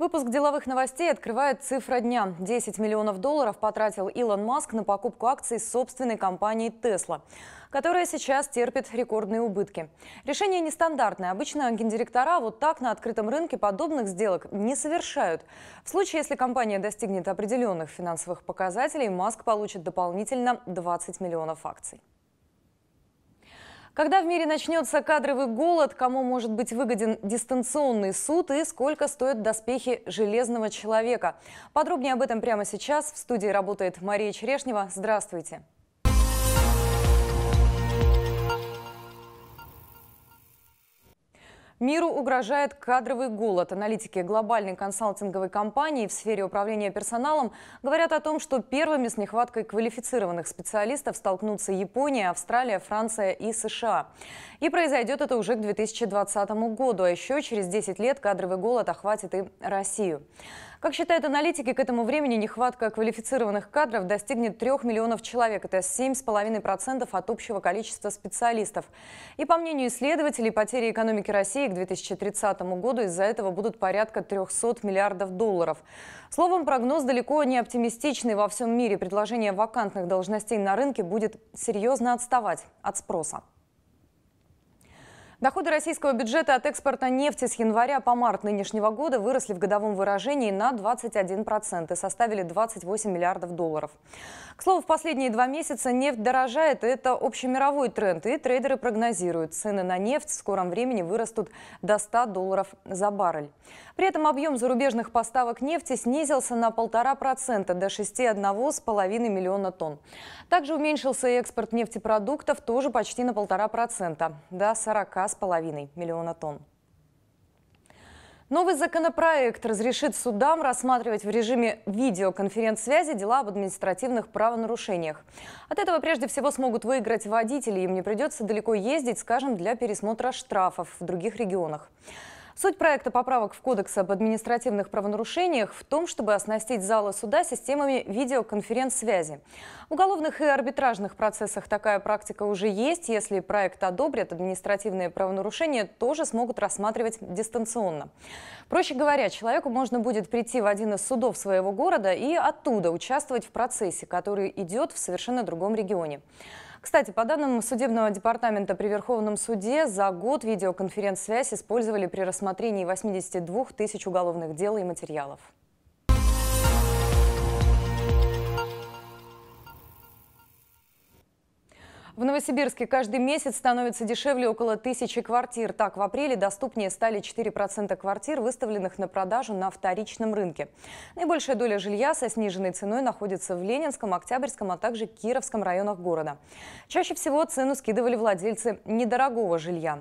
Выпуск деловых новостей открывает цифра дня. 10 миллионов долларов потратил Илон Маск на покупку акций собственной компании Tesla, которая сейчас терпит рекордные убытки. Решение нестандартное. Обычно гендиректора вот так на открытом рынке подобных сделок не совершают. В случае, если компания достигнет определенных финансовых показателей, Маск получит дополнительно 20 миллионов акций. Когда в мире начнется кадровый голод, кому может быть выгоден дистанционный суд и сколько стоят доспехи железного человека? Подробнее об этом прямо сейчас. В студии работает Мария Черешнева. Здравствуйте. Миру угрожает кадровый голод. Аналитики глобальной консалтинговой компании в сфере управления персоналом говорят о том, что первыми с нехваткой квалифицированных специалистов столкнутся Япония, Австралия, Франция и США. И произойдет это уже к 2020 году, а еще через 10 лет кадровый голод охватит и Россию. Как считают аналитики, к этому времени нехватка квалифицированных кадров достигнет 3 миллионов человек. Это 7,5% от общего количества специалистов. И по мнению исследователей, потери экономики России к 2030 году из-за этого будут порядка 300 миллиардов долларов. Словом, прогноз далеко не оптимистичный. Во всем мире предложение вакантных должностей на рынке будет серьезно отставать от спроса. Доходы российского бюджета от экспорта нефти с января по март нынешнего года выросли в годовом выражении на 21% и составили 28 миллиардов долларов. К слову, в последние два месяца нефть дорожает, и это общемировой тренд, и трейдеры прогнозируют, цены на нефть в скором времени вырастут до 100 долларов за баррель. При этом объем зарубежных поставок нефти снизился на 1,5% до 6,1,5 миллиона тонн. Также уменьшился и экспорт нефтепродуктов тоже почти на 1,5% до 40 2,5 миллиона тонн. Новый законопроект разрешит судам рассматривать в режиме видеоконференц-связи дела об административных правонарушениях. От этого прежде всего смогут выиграть водители, им не придется далеко ездить, скажем, для пересмотра штрафов в других регионах. Суть проекта поправок в Кодекс об административных правонарушениях в том, чтобы оснастить залы суда системами видеоконференц-связи. В уголовных и арбитражных процессах такая практика уже есть. Если проект одобрят, административные правонарушения тоже смогут рассматривать дистанционно. Проще говоря, человеку можно будет прийти в один из судов своего города и оттуда участвовать в процессе, который идет в совершенно другом регионе. Кстати, по данным судебного департамента при Верховном суде, за год видеоконференц-связь использовали при рассмотрении 82 тысяч уголовных дел и материалов. В Новосибирске каждый месяц становится дешевле около тысячи квартир. Так, в апреле доступнее стали 4% квартир, выставленных на продажу на вторичном рынке. Наибольшая доля жилья со сниженной ценой находится в Ленинском, Октябрьском, а также Кировском районах города. Чаще всего цену скидывали владельцы недорогого жилья.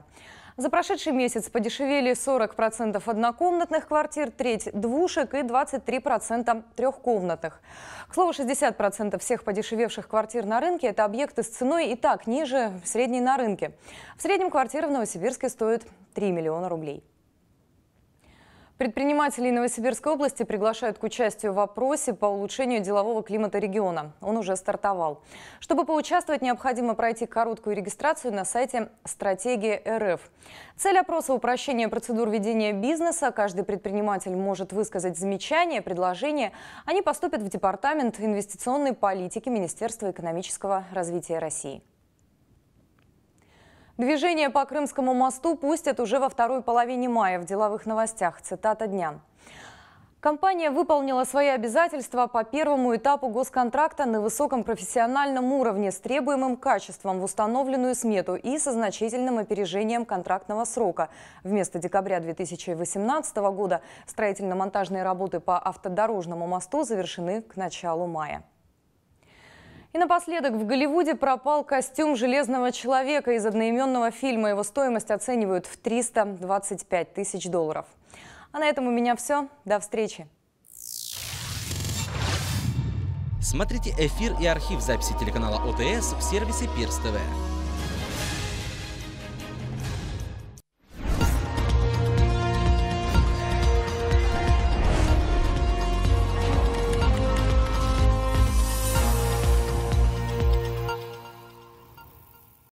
За прошедший месяц подешевели 40% однокомнатных квартир, треть двушек и 23% трехкомнатных. К слову, 60% всех подешевевших квартир на рынке – это объекты с ценой и так ниже средней на рынке. В среднем квартира в Новосибирске стоит 3 миллиона рублей. Предприниматели Новосибирской области приглашают к участию в опросе по улучшению делового климата региона. Он уже стартовал. Чтобы поучаствовать, необходимо пройти короткую регистрацию на сайте «Стратегия РФ». Цель опроса – упрощение процедур ведения бизнеса. Каждый предприниматель может высказать замечания, предложения. Они поступят в Департамент инвестиционной политики Министерства экономического развития России. Движение по Крымскому мосту пустят уже во второй половине мая в деловых новостях. Цитата дня. Компания выполнила свои обязательства по первому этапу госконтракта на высоком профессиональном уровне с требуемым качеством в установленную смету и со значительным опережением контрактного срока. Вместо декабря 2018 года строительно-монтажные работы по автодорожному мосту завершены к началу мая. И напоследок в Голливуде пропал костюм «Железного человека» из одноименного фильма. Его стоимость оценивают в 325 тысяч долларов. А на этом у меня все. До встречи. Смотрите эфир и архив записи телеканала ОТС в сервисе Пирс ТВ.